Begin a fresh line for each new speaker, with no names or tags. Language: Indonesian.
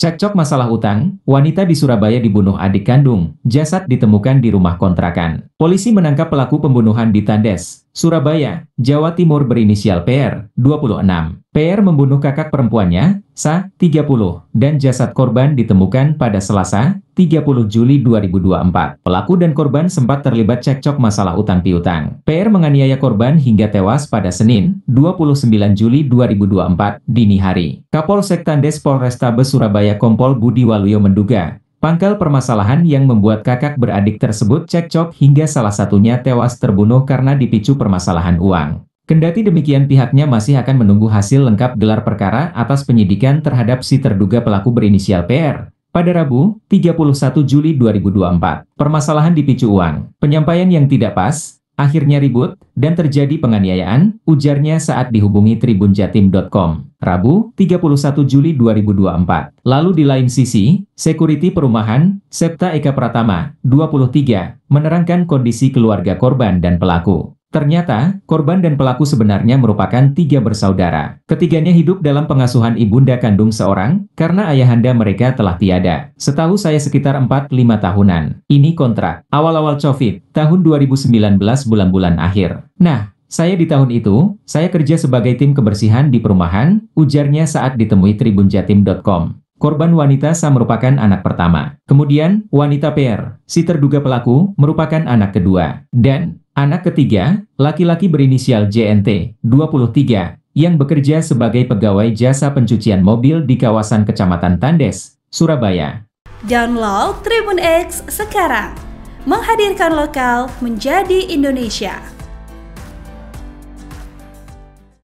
Cekcok masalah utang, wanita di Surabaya dibunuh adik kandung, jasad ditemukan di rumah kontrakan. Polisi menangkap pelaku pembunuhan di Tandes, Surabaya, Jawa Timur berinisial PR, 26. PR membunuh kakak perempuannya, Sa, 30, dan jasad korban ditemukan pada Selasa, 30 Juli 2024. Pelaku dan korban sempat terlibat cekcok masalah utang piutang. PR menganiaya korban hingga tewas pada Senin, 29 Juli 2024, dini hari. Kapolsek Tandes Polrestabes Surabaya Kompol Budi Waluyo menduga, Pangkal permasalahan yang membuat kakak beradik tersebut cekcok hingga salah satunya tewas terbunuh karena dipicu permasalahan uang. Kendati demikian pihaknya masih akan menunggu hasil lengkap gelar perkara atas penyidikan terhadap si terduga pelaku berinisial PR. Pada Rabu, 31 Juli 2024, permasalahan dipicu uang, penyampaian yang tidak pas, Akhirnya ribut dan terjadi penganiayaan, ujarnya saat dihubungi tribunjatim.com, Rabu, 31 Juli 2024. Lalu di lain sisi, Security Perumahan, Septa Eka Pratama, 23, menerangkan kondisi keluarga korban dan pelaku. Ternyata, korban dan pelaku sebenarnya merupakan tiga bersaudara. Ketiganya hidup dalam pengasuhan ibunda kandung seorang, karena ayahanda mereka telah tiada. Setahu saya sekitar 4-5 tahunan. Ini kontrak. Awal-awal COVID, tahun 2019 bulan-bulan akhir. Nah, saya di tahun itu, saya kerja sebagai tim kebersihan di perumahan, ujarnya saat ditemui tribunjatim.com. Korban wanita Sa merupakan anak pertama. Kemudian, wanita PR, si terduga pelaku, merupakan anak kedua. Dan, Anak ketiga, laki-laki berinisial JNT, 23, yang bekerja sebagai pegawai jasa pencucian mobil di kawasan Kecamatan Tandes, Surabaya. Download Tribun X sekarang, menghadirkan lokal menjadi Indonesia.